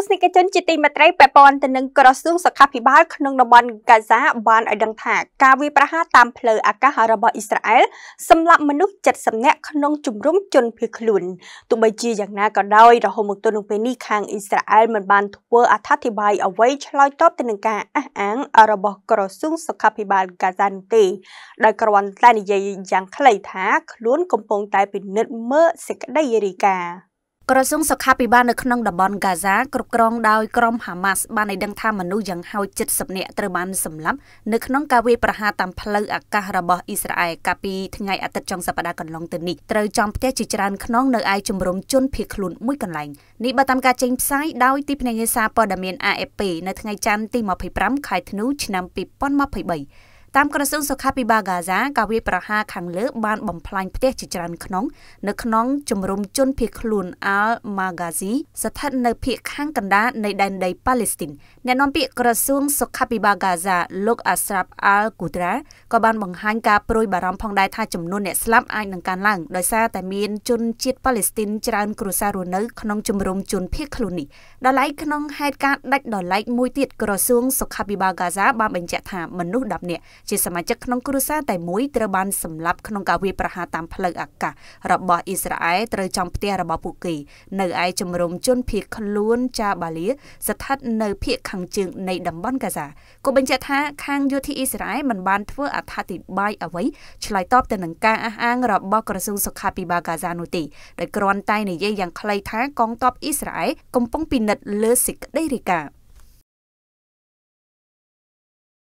ស្សនិកជនជាទីមេត្រីពាក់ព័ន្ធទៅនឹងក្រសួងសុខាភិបាលក្នុងតំបន់កាហ្សាបានឲ្យដឹងថាការវាយប្រហារតាមផ្លូវអាកាសរបស់អ៊ីស្រាអែលសម្លាប់មនុស្ស70នាក់ក្នុងជំរំជនភៀសខ្លួនទោះបីជាយ៉ាងណាក៏ដោយរហូតមកទល់នឹងពេលនេះខាងអ៊ីស្រាអែលមិនបានធ្វើអត្ថាធិប្បាយអ្វីឆ្លើយតបទៅនឹងការអះអាងរបស់ក្រសួងសុខាភិបាលកាហ្សានោះទេដោយគ្រាន់តែនិយាយយ៉ាងខ្លីថាខ្លួនកំពុងតែពិនិត្យមើលសេចក្តីរាយការណ៍ក្រសួងសុខាភិបាលនៅក្នុងតំបន់ហ្គាហ្សាគ្រប់គ្រងដោយក្រុមហាម៉ាស់បានឲ្យដឹងថាមនុស្សយ៉ាងហោច70នាក់ត្រូវបានសម្លាប់នៅក្នុងការវាយប្រហារតាមផ្លូវអាកាសរបស់អ៊ីស្រាអែលកាលពីថ្ងៃអាទិត្យចុងសប្តាហ៍កន្លងទៅនេះត្រូវចំផ្ទះជាច្រើនខ្នងនៅឯជំរំជនភៀសខ្លួនមួយកន្លែងនេះបើតាមការចេញផ្សាយដោយទីភ្នាក់ងារសារព័ត៌មាន AFP នៅថ្ងៃច័ន្ទទី25ខែធ្នូឆ្នាំ2023តាមក្រសួងសុខាភិបាលហ្គាហ្សាការវាយប្រហារខាងលើ បានបំផ្លាញផ្ទះជាច្រើនក្នុងនៅក្នុងជំរំជនភៀសខ្លួនអាល់ម៉ាហ្គាហ្ស៊ីស្ថិតនៅភាគខាងកណ្ដាលនៃដែនដីប៉ាឡេស្ទីនអ្នកនាំពាក្យក្រសួងសុខាភិបាលហ្គាហ្សាលោកអាស្រាប់អាល់គូត្រាក៏បានបង្ហាញការព្រួយបារម្ភផងដែរថាចំនួនអ្នកស្លាប់អាចនឹងកើនឡើងដោយសារតែមានជនជាតិប៉ាឡេស្ទីនច្រើនគ្រួសាររស់នៅក្នុងជំរំជនភៀសខ្លួននេះដល់ឡែកក្នុងហេតុការណ៍ដាច់ដោយឡែកមួយទៀតក្រសួងសុខាភិបាលហ្គាហ្សាបានបញ្ជាក់ថាមនុស្ស10នាក់ជាសមាជិកក្នុងគ្រួសារតែមួយត្រូវបានសម្លាប់ក្នុងការវាយប្រហារតាមផ្លូវអាកាសរបស់អ៊ីស្រាអែលត្រូវចំផ្ទះរបស់ពួកគេនៅឯជំរំជនភៀសខ្លួនចាបាលីស្ថិត នៅភៀកខាងជើងនៃតំបន់កាហ្សាក៏បញ្ជាក់ថាខាងយោធាអ៊ីស្រាអែលមិនបានធ្វើអត្ថាធិប្បាយអ្វីឆ្លើយតបទៅនឹងការអះអាងរបស់ក្រសួងសុខាភិបាលកាហ្សានោះទេដោយគ្រាន់តែនិយាយយ៉ាងខ្លីថាកងទ័ពអ៊ីស្រាអែលកំពុងពិនិត្យលើសេចក្តីរាយការណ៍